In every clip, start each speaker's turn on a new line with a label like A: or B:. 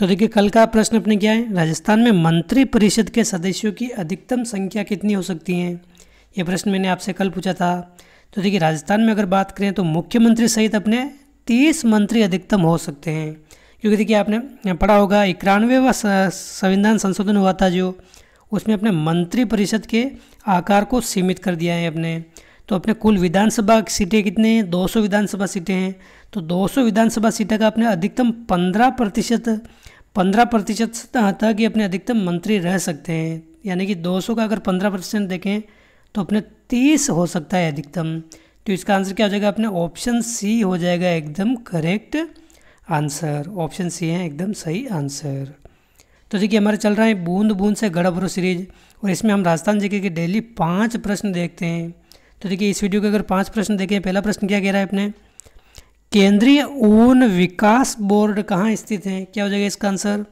A: तो देखिए कल का प्रश्न अपने क्या है राजस्थान में मंत्री परिषद के सदस्यों की अधिकतम संख्या कितनी हो सकती है ये प्रश्न मैंने आपसे कल पूछा था तो देखिए राजस्थान में अगर बात करें तो मुख्यमंत्री सहित अपने तीस मंत्री अधिकतम हो सकते हैं क्योंकि देखिए आपने पढ़ा होगा इक्यानवे व संविधान संशोधन हुआ था जो उसमें अपने मंत्रिपरिषद के आकार को सीमित कर दिया है अपने तो अपने कुल विधानसभा सीटें कितने हैं 200 विधानसभा सीटें हैं तो 200 विधानसभा सीटें का अपने अधिकतम 15 प्रतिशत पंद्रह प्रतिशत तक ही अपने अधिकतम मंत्री रह सकते हैं यानी कि 200 का अगर 15 प्रतिशत देखें तो अपने 30 हो सकता है अधिकतम तो इसका आंसर क्या हो जाएगा अपने ऑप्शन सी हो जाएगा एकदम करेक्ट आंसर ऑप्शन सी है एकदम सही आंसर तो देखिए हमारे चल रहा है बूंद बूंद से गड़ा भरो सीरीज और इसमें हम राजस्थान जगह के डेली पाँच प्रश्न देखते हैं तो देखिए इस वीडियो के अगर पांच प्रश्न देखें पहला प्रश्न क्या कह रहा है अपने केंद्रीय ऊन विकास बोर्ड कहाँ स्थित है क्या हो जाएगा इसका आंसर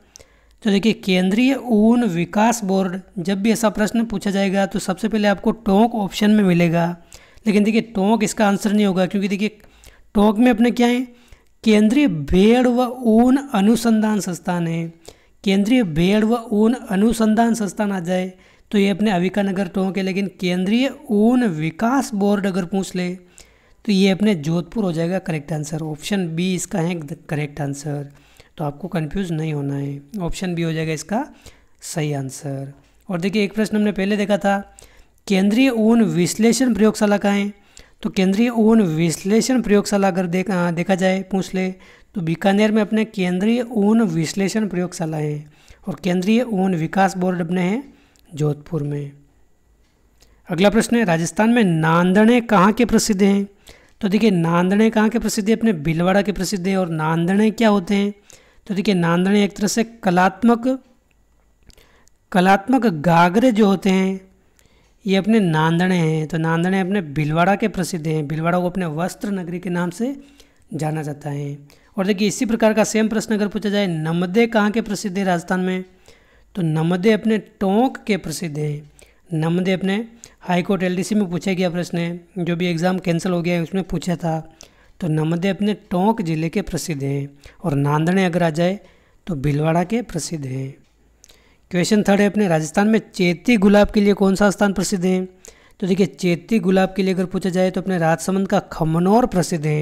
A: तो देखिए केंद्रीय ऊन विकास बोर्ड जब भी ऐसा प्रश्न पूछा जाएगा तो सबसे पहले आपको टोंक ऑप्शन में मिलेगा लेकिन देखिए टोंक इसका आंसर नहीं होगा क्योंकि देखिए टोंक में अपने क्या है केंद्रीय भेड़ व ऊन अनुसंधान संस्थान है केंद्रीय भेड़ व ऊन अनुसंधान संस्थान आ जाए तो ये अपने अविका नगर तो होंगे लेकिन केंद्रीय ऊन विकास बोर्ड अगर पूछ ले तो ये अपने जोधपुर हो जाएगा करेक्ट आंसर ऑप्शन बी इसका है करेक्ट आंसर तो आपको कंफ्यूज नहीं होना है ऑप्शन बी हो जाएगा इसका सही आंसर और देखिए एक प्रश्न हमने पहले देखा था केंद्रीय ऊन विश्लेषण प्रयोगशाला का है तो केंद्रीय ऊन विश्लेषण प्रयोगशाला अगर देखा हाँ, देखा जाए पूछ ले तो बीकानेर में अपने केंद्रीय ऊन विश्लेषण प्रयोगशाला है और केंद्रीय ऊन विकास बोर्ड अपने हैं जोधपुर में अगला प्रश्न है राजस्थान में नांदड़े कहाँ के प्रसिद्ध हैं तो देखिए नांदड़े कहाँ के प्रसिद्ध हैं अपने भीलवाड़ा के प्रसिद्ध हैं और नांदड़े क्या होते हैं तो देखिए नांदड़े एक तरह से कलात्मक कलात्मक गागरे जो होते हैं ये अपने नांदड़े हैं तो नांदड़े अपने भीलवाड़ा के प्रसिद्ध हैं भीलवाड़ा को अपने वस्त्र नगरी के नाम से जाना जाता है और देखिए इसी प्रकार का सेम प्रश्न अगर पूछा जाए नमदे कहाँ के प्रसिद्ध है राजस्थान में तो नमदे अपने टोंक के प्रसिद्ध हैं नमदे अपने हाई कोर्ट सी में पूछा गया प्रश्न है जो भी एग्ज़ाम कैंसिल हो गया है उसमें पूछा था तो नमदे अपने टोंक जिले के प्रसिद्ध हैं और नांदने अगर आ जाए तो भिलवाड़ा के प्रसिद्ध हैं क्वेश्चन थर्ड है अपने राजस्थान में चेती गुलाब के लिए कौन सा स्थान प्रसिद्ध है तो देखिए चेती गुलाब के लिए अगर पूछा जाए तो अपने राजसमंद का खमनौर प्रसिद्ध है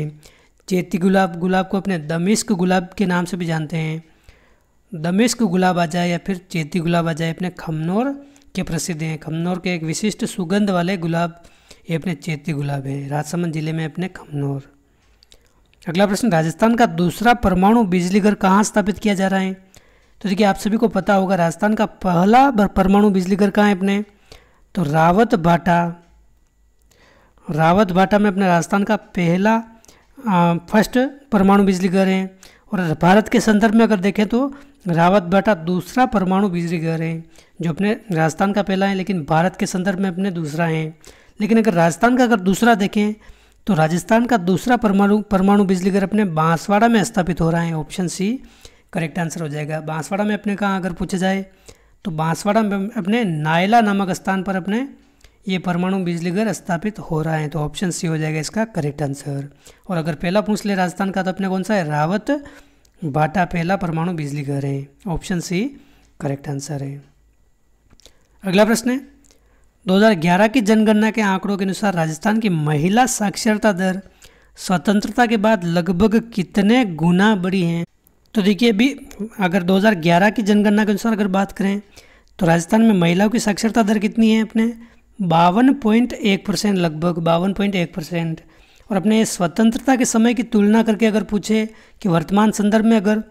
A: चेती गुलाब गुलाब को अपने दमिश्क गुलाब के नाम से भी जानते हैं दमिश्क गुलाब आ जाए या फिर चेती गुलाब जाए अपने खमनौर के प्रसिद्ध हैं खमनौर के एक विशिष्ट सुगंध वाले गुलाब ये अपने चेती गुलाब हैं राजसमंद जिले में अपने खमनौर अगला प्रश्न राजस्थान का दूसरा परमाणु बिजली घर कहाँ स्थापित किया जा रहा है तो देखिए आप सभी को पता होगा राजस्थान का पहला परमाणु बिजली घर कहाँ है अपने तो रावत भाटा रावत भाटा में अपने राजस्थान का पहला फर्स्ट परमाणु बिजली घर है और भारत के संदर्भ में अगर देखें तो रावत बेटा दूसरा परमाणु बिजली घर है जो अपने राजस्थान का पहला है लेकिन भारत के संदर्भ में अपने दूसरा है लेकिन अगर राजस्थान का अगर दूसरा देखें तो राजस्थान का दूसरा परमाणु परमाणु बिजली घर अपने बांसवाड़ा में स्थापित हो रहा है ऑप्शन सी करेक्ट आंसर हो जाएगा बांसवाड़ा में अपने कहाँ अगर पूछा जाए तो बांसवाड़ा में अपने नायला नामक स्थान पर अपने ये परमाणु बिजली घर स्थापित हो रहा है तो ऑप्शन सी हो जाएगा इसका करेक्ट आंसर और अगर पहला पूछ ले राजस्थान का तो अपने कौन सा है रावत बाटा पहला परमाणु बिजली घर है ऑप्शन सी करेक्ट आंसर है अगला प्रश्न है 2011 की जनगणना के आंकड़ों के अनुसार राजस्थान की महिला साक्षरता दर स्वतंत्रता के बाद लगभग कितने गुना बढ़ी है तो देखिए अभी अगर 2011 की जनगणना के अनुसार अगर बात करें तो राजस्थान में महिलाओं की साक्षरता दर कितनी है अपने बावन पॉइंट एक परसेंट लगभग बावन पॉइंट एक परसेंट और अपने स्वतंत्रता के समय की तुलना करके अगर पूछे कि वर्तमान संदर्भ में अगर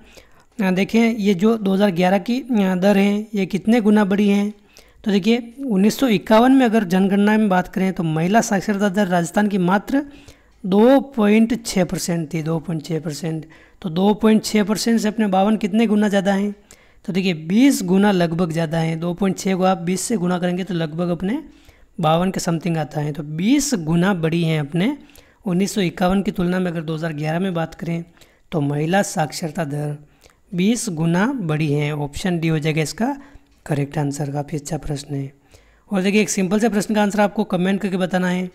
A: देखें ये जो 2011 की दर है ये कितने गुना बड़ी हैं तो देखिए उन्नीस में अगर जनगणना में बात करें तो महिला साक्षरता दर राजस्थान की मात्र दो पॉइंट छः परसेंट थी दो पॉइंट छः परसेंट तो दो पॉइंट छः परसेंट से अपने बावन कितने गुना ज़्यादा हैं तो देखिए बीस गुना लगभग ज़्यादा हैं दो पॉइंट छः को आप बीस से गुना करेंगे तो लगभग अपने बावन के समथिंग आता है तो बीस गुना बड़ी हैं अपने उन्नीस की तुलना में अगर 2011 में बात करें तो महिला साक्षरता दर 20 गुना बड़ी है ऑप्शन डी हो जाएगा इसका करेक्ट आंसर काफ़ी अच्छा प्रश्न है और देखिए एक सिंपल से प्रश्न का आंसर आपको कमेंट करके बताना है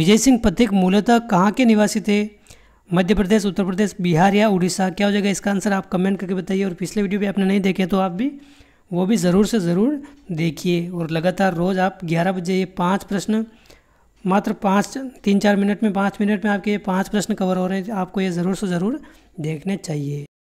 A: विजय सिंह पथिक मूलतः कहाँ के निवासी थे मध्य प्रदेश उत्तर प्रदेश बिहार या उड़ीसा क्या हो जाएगा इसका आंसर आप कमेंट करके बताइए और पिछले वीडियो भी आपने नहीं देखे तो आप भी वो भी ज़रूर से ज़रूर देखिए और लगातार रोज़ आप ग्यारह बजे ये पाँच प्रश्न मात्र पाँच तीन चार मिनट में पाँच मिनट में आपके ये पाँच प्रश्न कवर हो रहे हैं आपको ये ज़रूर से ज़रूर देखने चाहिए